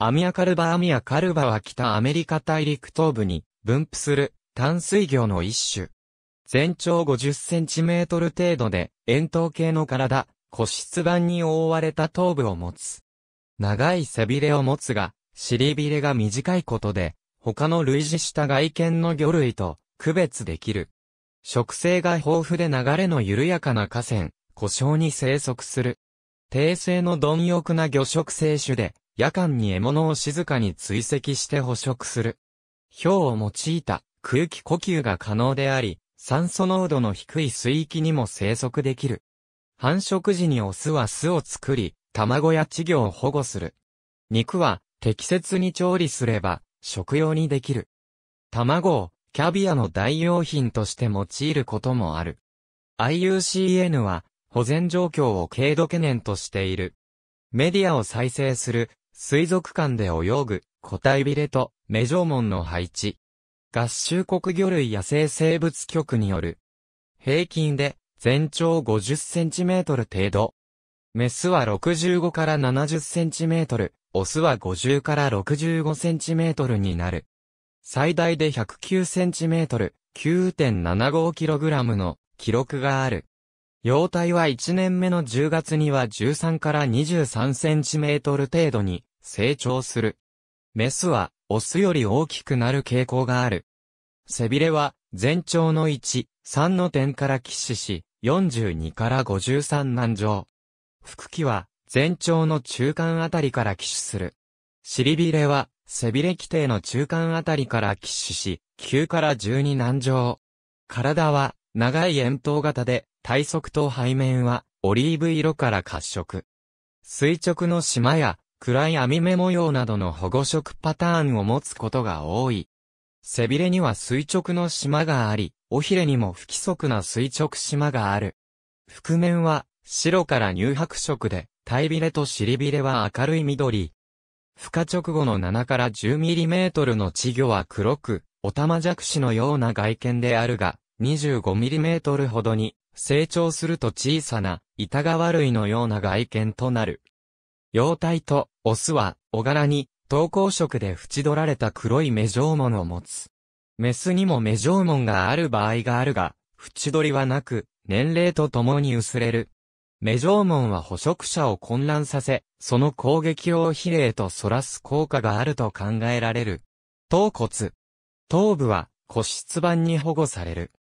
アミアカルバアミアカルバは北アメリカ大陸東部に分布する淡水魚の一種。全長50センチメートル程度で、円筒形の体、骨質板に覆われた頭部を持つ。長い背びれを持つが、尻びれが短いことで、他の類似した外見の魚類と区別できる。食性が豊富で流れの緩やかな河川、湖沼に生息する。低性の貪欲な魚食性種で、夜間に獲物を静かに追跡して捕食する。氷を用いた空気呼吸が可能であり、酸素濃度の低い水域にも生息できる。繁殖時にオスは巣を作り、卵や稚魚を保護する。肉は適切に調理すれば食用にできる。卵をキャビアの代用品として用いることもある。IUCN は保全状況を軽度懸念としている。メディアを再生する水族館で泳ぐ、個体ビレと、目縄文の配置。合衆国魚類野生生物局による。平均で、全長50センチメートル程度。メスは65から70センチメートル、オスは50から65センチメートルになる。最大で109センチメートル、9.75キログラムの記録がある。幼体は1年目の10月には13から23センチメートル程度に成長する。メスは、オスより大きくなる傾向がある。背びれは、全長の1、3の点から起死し、42から53難上。腹器は、全長の中間あたりから起死する。尻びれは、背びれ規定の中間あたりから起死し、9から12難上。体は、長い円筒型で、体側と背面は、オリーブ色から褐色。垂直の島や、暗い網目模様などの保護色パターンを持つことが多い。背びれには垂直の島があり、尾ひれにも不規則な垂直島がある。覆面は白から乳白色で、体びれと尻びれは明るい緑。孵化直後の7から1 0トルの稚魚は黒く、オタマジャクシのような外見であるが、2 5トルほどに成長すると小さな、板川類のような外見となる。幼体と、オスは、小柄に、投稿色で縁取られた黒い目モンを持つ。メスにも目モンがある場合があるが、縁取りはなく、年齢とともに薄れる。目モンは捕食者を混乱させ、その攻撃を比例と反らす効果があると考えられる。頭骨。頭部は骨質板に保護される。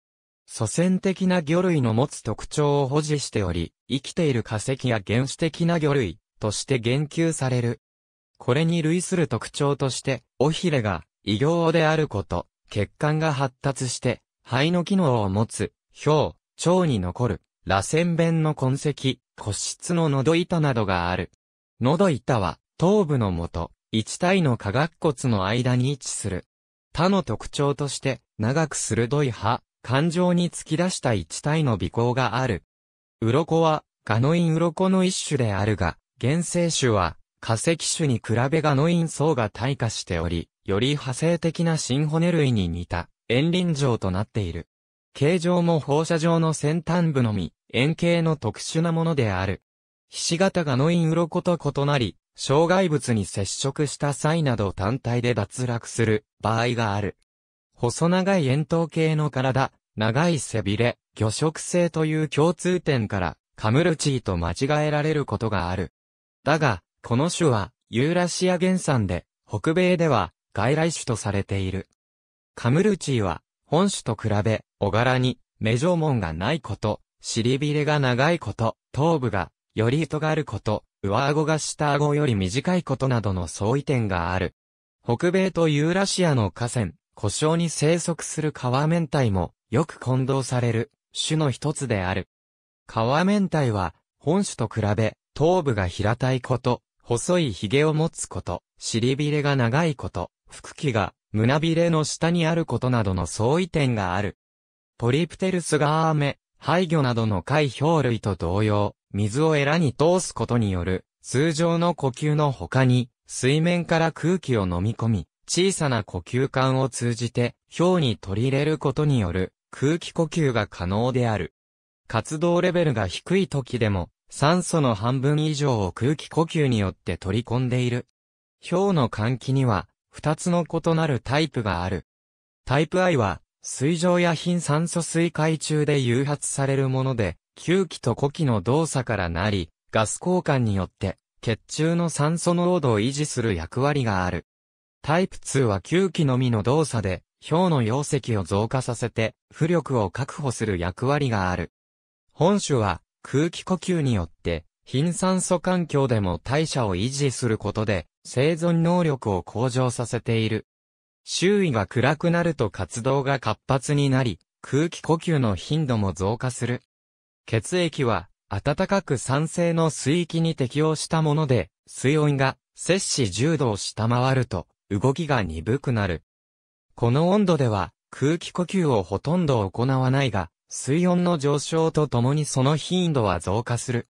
祖先的な魚類の持つ特徴を保持しており、生きている化石や原始的な魚類、として言及される。これに類する特徴として、尾ひれが異形であること、血管が発達して、肺の機能を持つ、表、腸に残る、螺旋弁の痕跡、骨質の喉板などがある。喉板は、頭部のと、一体の化学骨の間に位置する。他の特徴として、長く鋭い歯、感情に突き出した一体の鼻孔がある。鱗は、ガノイン鱗の一種であるが、原生種は、化石種に比べガノイン層が退化しており、より派生的な新骨類に似た、円輪状となっている。形状も放射状の先端部のみ、円形の特殊なものである。ひし形ガノイン鱗と異なり、障害物に接触した際など単体で脱落する場合がある。細長い円筒形の体、長い背びれ、魚食性という共通点から、カムルチーと間違えられることがある。だが、この種は、ユーラシア原産で、北米では、外来種とされている。カムルチーは、本種と比べ、小柄に、目状紋がないこと、尻びれが長いこと、頭部が、より糸があること、上顎が下顎より短いことなどの相違点がある。北米とユーラシアの河川、故障に生息する川面体も、よく混同される、種の一つである。川面体は、本種と比べ、頭部が平たいこと、細い髭を持つこと、尻びれが長いこと、腹器が胸びれの下にあることなどの相違点がある。ポリプテルスガーメ、廃魚などの海氷類と同様、水をエラに通すことによる、通常の呼吸の他に、水面から空気を飲み込み、小さな呼吸管を通じて、氷に取り入れることによる、空気呼吸が可能である。活動レベルが低い時でも、酸素の半分以上を空気呼吸によって取り込んでいる。氷の換気には、二つの異なるタイプがある。タイプ I は、水上や貧酸素水解中で誘発されるもので、吸気と呼気の動作からなり、ガス交換によって、血中の酸素濃度を維持する役割がある。タイプ2は吸気のみの動作で、氷の溶石を増加させて、浮力を確保する役割がある。本種は、空気呼吸によって、貧酸素環境でも代謝を維持することで、生存能力を向上させている。周囲が暗くなると活動が活発になり、空気呼吸の頻度も増加する。血液は、暖かく酸性の水域に適応したもので、水温が摂氏10度を下回ると、動きが鈍くなる。この温度では、空気呼吸をほとんど行わないが、水温の上昇とともにその頻度は増加する。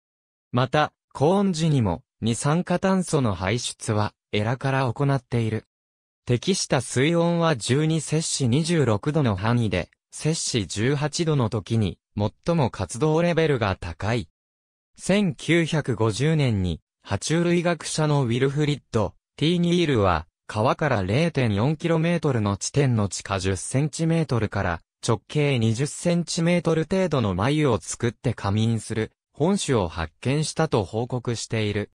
また、高温時にも二酸化炭素の排出はエラから行っている。適した水温は12摂氏26度の範囲で、摂氏18度の時に最も活動レベルが高い。1950年に、爬虫類学者のウィルフリッド、T ニールは、川から 0.4km の地点の地下 10cm から直径20センチメートル程度の眉を作って仮眠する本種を発見したと報告している。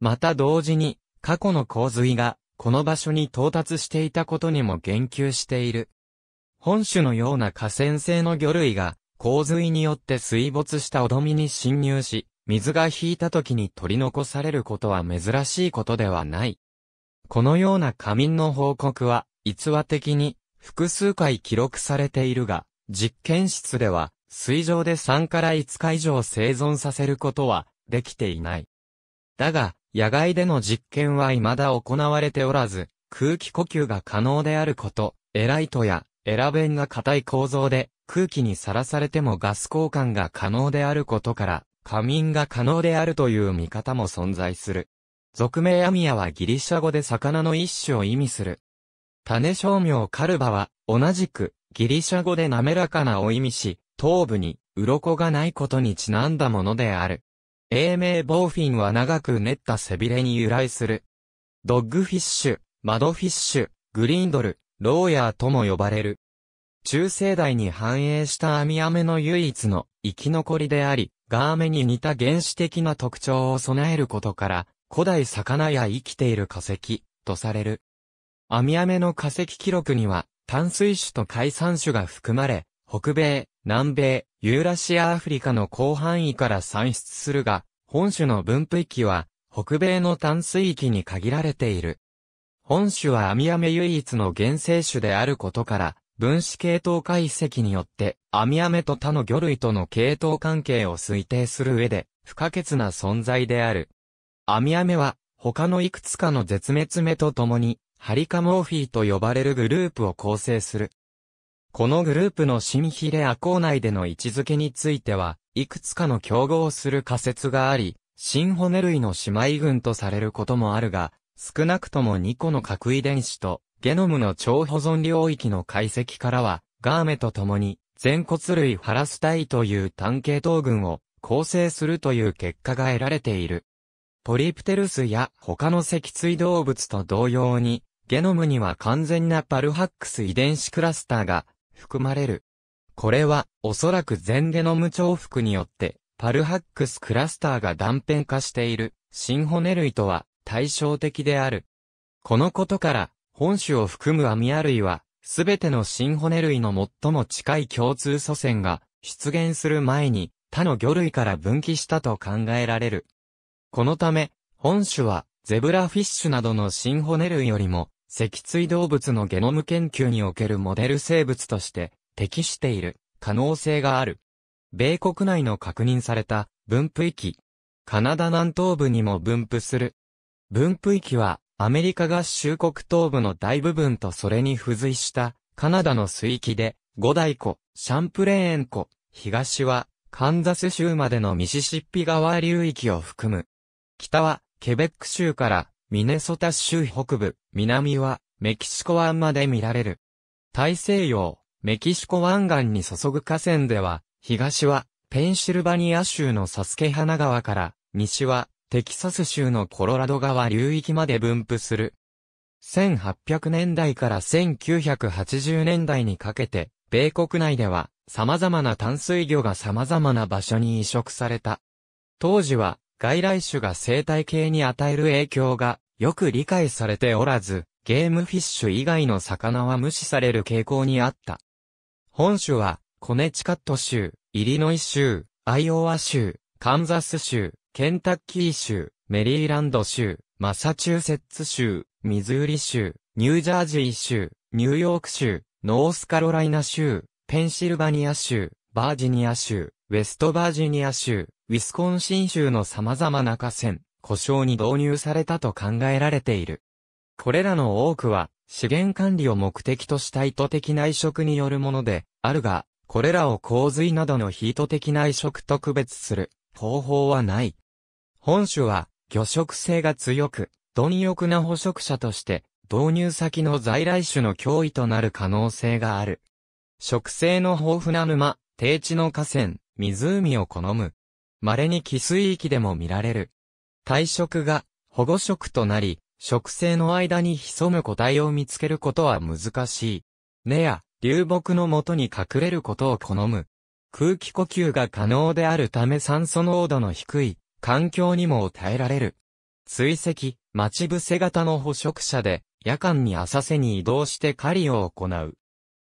また同時に過去の洪水がこの場所に到達していたことにも言及している。本種のような河川性の魚類が洪水によって水没したおどみに侵入し、水が引いた時に取り残されることは珍しいことではない。このような仮眠の報告は、逸話的に複数回記録されているが、実験室では、水上で3から5日以上生存させることは、できていない。だが、野外での実験は未だ行われておらず、空気呼吸が可能であること、エライトやエラベンが硬い構造で、空気にさらされてもガス交換が可能であることから、仮眠が可能であるという見方も存在する。俗名アミアはギリシャ語で魚の一種を意味する。種商名カルバは、同じく、ギリシャ語で滑らかなを意味し、頭部に、鱗がないことにちなんだものである。英名ボーフィンは長く練った背びれに由来する。ドッグフィッシュ、マドフィッシュ、グリーンドル、ローヤーとも呼ばれる。中世代に繁栄したアミアメの唯一の生き残りであり、ガーメに似た原始的な特徴を備えることから、古代魚や生きている化石とされる。アミアメの化石記録には、淡水種と海産種が含まれ、北米、南米、ユーラシアアフリカの広範囲から産出するが、本種の分布域は、北米の淡水域に限られている。本種はアミアメ唯一の原生種であることから、分子系統解析によって、アミアメと他の魚類との系統関係を推定する上で、不可欠な存在である。アミアメは、他のいくつかの絶滅目とともに、ハリカモーフィーと呼ばれるグループを構成する。このグループの新ヒレア校内での位置づけについては、いくつかの競合する仮説があり、新骨類の姉妹群とされることもあるが、少なくとも2個の核遺伝子と、ゲノムの超保存領域の解析からは、ガーメと共に、全骨類ハラス体という単系統群を構成するという結果が得られている。ポリプテルスや他の脊椎動物と同様に、ゲノムには完全なパルハックス遺伝子クラスターが含まれる。これは、おそらく全ゲノム重複によって、パルハックスクラスターが断片化している、新骨類とは対照的である。このことから、本種を含むアミア類は、すべての新骨類の最も近い共通祖先が出現する前に他の魚類から分岐したと考えられる。このため、本種はゼブラフィッシュなどの新骨類よりも、脊椎動物のゲノム研究におけるモデル生物として適している可能性がある。米国内の確認された分布域。カナダ南東部にも分布する。分布域はアメリカ合衆国東部の大部分とそれに付随したカナダの水域で五大湖、シャンプレーン湖、東はカンザス州までのミシシッピ川流域を含む。北はケベック州からミネソタ州北部、南はメキシコ湾まで見られる。大西洋、メキシコ湾岸に注ぐ河川では、東はペンシルバニア州のサスケ花川から、西はテキサス州のコロラド川流域まで分布する。1800年代から1980年代にかけて、米国内では様々な淡水魚が様々な場所に移植された。当時は外来種が生態系に与える影響がよく理解されておらず、ゲームフィッシュ以外の魚は無視される傾向にあった。本種は、コネチカット州、イリノイ州、アイオワ州、カンザス州、ケンタッキー州、メリーランド州、マサチューセッツ州、ミズーリ州、ニュージャージー州、ニューヨーク州、ノースカロライナ州、ペンシルバニア州、バージニア州、ウェストバージニア州、ウィスコンシン州の様々な河川、故障に導入されたと考えられている。これらの多くは、資源管理を目的とした意図的な移植によるもので、あるが、これらを洪水などのヒート的な移植と区別する方法はない。本種は、魚食性が強く、貪欲な捕食者として、導入先の在来種の脅威となる可能性がある。植生の豊富な沼、低地の河川、湖を好む。稀に寄水域でも見られる。体色が保護色となり、植生の間に潜む個体を見つけることは難しい。根や流木のもとに隠れることを好む。空気呼吸が可能であるため酸素濃度の低い環境にも耐えられる。追跡、待ち伏せ型の捕食者で夜間に浅瀬に移動して狩りを行う。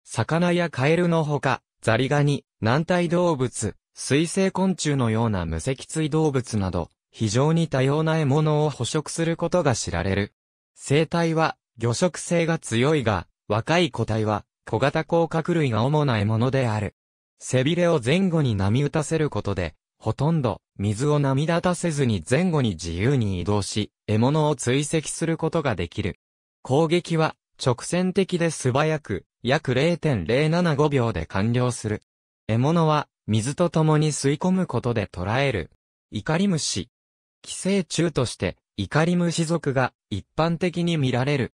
魚やカエルのほか、ザリガニ、軟体動物、水生昆虫のような無脊椎動物など、非常に多様な獲物を捕食することが知られる。生態は、魚食性が強いが、若い個体は、小型甲殻類が主な獲物である。背びれを前後に波打たせることで、ほとんど水を波立たせずに前後に自由に移動し、獲物を追跡することができる。攻撃は直線的で素早く、約0.075秒で完了する。獲物は水と共に吸い込むことで捕らえる。イカリムシ。寄生虫として、イカリムシ属が一般的に見られる。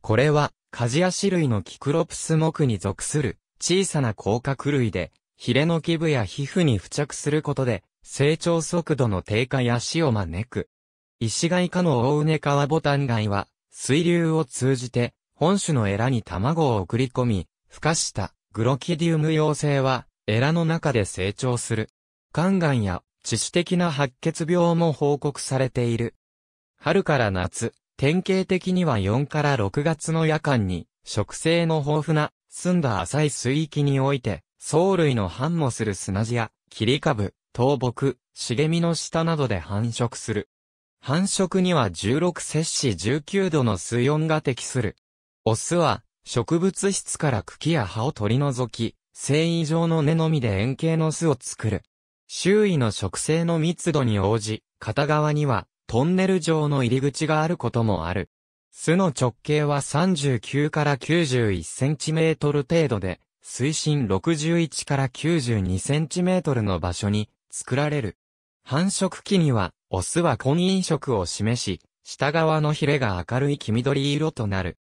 これは、カジアシ類のキクロプス木に属する小さな甲殻類で、ヒレの基部や皮膚に付着することで、成長速度の低下や死を招く。石貝科の大梅川ボタン貝は、水流を通じて、本種のエラに卵を送り込み、孵化したグロキディウム幼生は、エラの中で成長する。肝がんや致死的な白血病も報告されている。春から夏、典型的には4から6月の夜間に、植生の豊富な、澄んだ浅い水域において、藻類の繁茂する砂地や、切り株、倒木、茂みの下などで繁殖する。繁殖には16摂氏19度の水温が適する。オスは、植物質から茎や葉を取り除き、繊維状の根のみで円形の巣を作る。周囲の植生の密度に応じ、片側にはトンネル状の入り口があることもある。巣の直径は39から91センチメートル程度で、水深61から92センチメートルの場所に作られる。繁殖期には、オスは婚姻色を示し、下側のヒレが明るい黄緑色となる。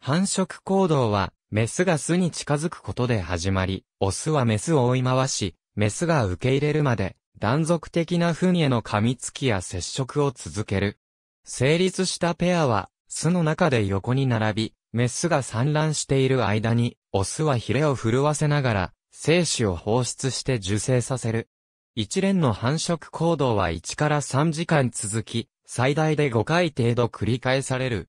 繁殖行動は、メスが巣に近づくことで始まり、オスはメスを追い回し、メスが受け入れるまで、断続的な糞への噛みつきや接触を続ける。成立したペアは、巣の中で横に並び、メスが産卵している間に、オスはヒレを震わせながら、精子を放出して受精させる。一連の繁殖行動は1から3時間続き、最大で5回程度繰り返される。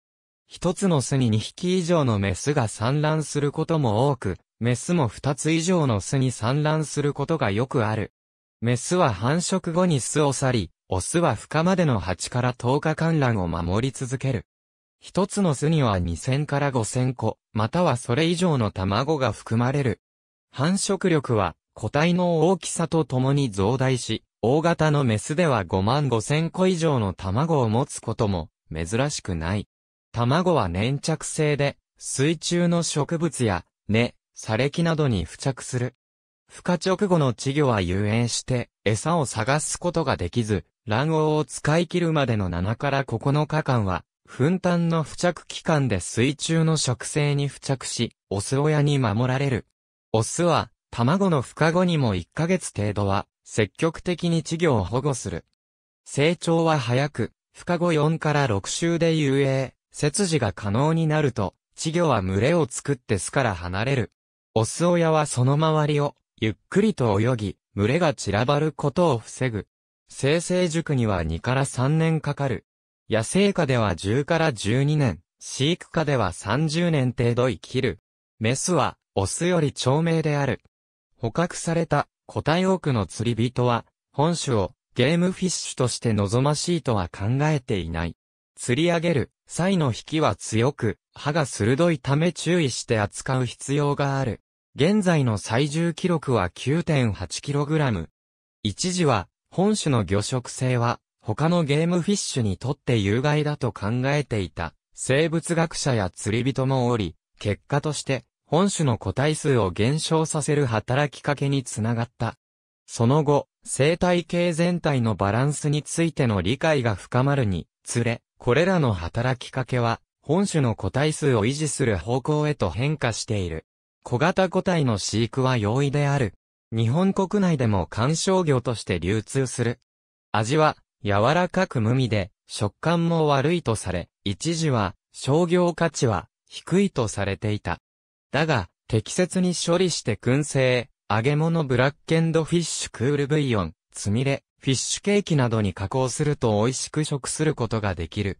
一つの巣に2匹以上のメスが産卵することも多く、メスも2つ以上の巣に産卵することがよくある。メスは繁殖後に巣を去り、オスは孵化までの8から10日間卵を守り続ける。一つの巣には2000から5000個、またはそれ以上の卵が含まれる。繁殖力は、個体の大きさとともに増大し、大型のメスでは5万5000個以上の卵を持つことも、珍しくない。卵は粘着性で、水中の植物や、根、砂礫などに付着する。孵化直後の稚魚は遊園して、餌を探すことができず、卵黄を使い切るまでの7から9日間は、粉炭の付着期間で水中の植生に付着し、オス親に守られる。オスは、卵の孵化後にも1ヶ月程度は、積極的に稚魚を保護する。成長は早く、孵化後4から6週で遊泳、切除が可能になると、稚魚は群れを作って巣から離れる。オス親はその周りを、ゆっくりと泳ぎ、群れが散らばることを防ぐ。生成塾には2から3年かかる。野生下では10から12年、飼育下では30年程度生きる。メスは、オスより長命である。捕獲された、個体多くの釣り人は、本種を、ゲームフィッシュとして望ましいとは考えていない。釣り上げる、際の引きは強く、歯が鋭いため注意して扱う必要がある。現在の最重記録は 9.8kg。一時は、本種の魚食性は、他のゲームフィッシュにとって有害だと考えていた、生物学者や釣り人もおり、結果として、本種の個体数を減少させる働きかけにつながった。その後、生態系全体のバランスについての理解が深まるにつれ、これらの働きかけは、本種の個体数を維持する方向へと変化している。小型個体の飼育は容易である。日本国内でも観賞魚として流通する。味は、柔らかく無味で、食感も悪いとされ、一時は、商業価値は、低いとされていた。だが、適切に処理して燻製、揚げ物ブラッケンドフィッシュクールブイヨン、つみれ、フィッシュケーキなどに加工すると美味しく食することができる。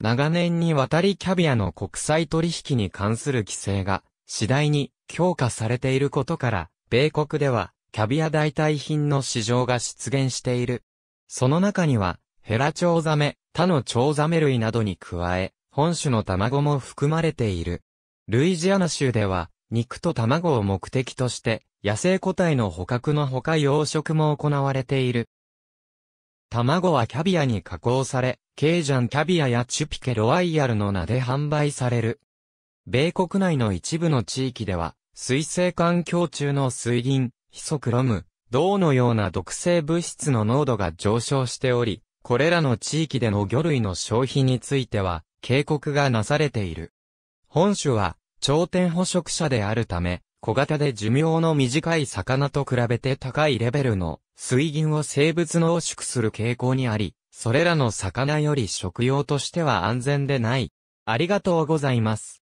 長年にわたりキャビアの国際取引に関する規制が次第に強化されていることから、米国ではキャビア代替品の市場が出現している。その中には、ヘラチョウザメ、他のチョウザメ類などに加え、本種の卵も含まれている。ルイジアナ州では、肉と卵を目的として、野生個体の捕獲のほか養殖も行われている。卵はキャビアに加工され、ケージャンキャビアやチュピケロワイヤルの名で販売される。米国内の一部の地域では、水性環境中の水銀、ヒソクロム、銅のような毒性物質の濃度が上昇しており、これらの地域での魚類の消費については、警告がなされている。本種は、頂点捕食者であるため、小型で寿命の短い魚と比べて高いレベルの水銀を生物濃縮する傾向にあり、それらの魚より食用としては安全でない。ありがとうございます。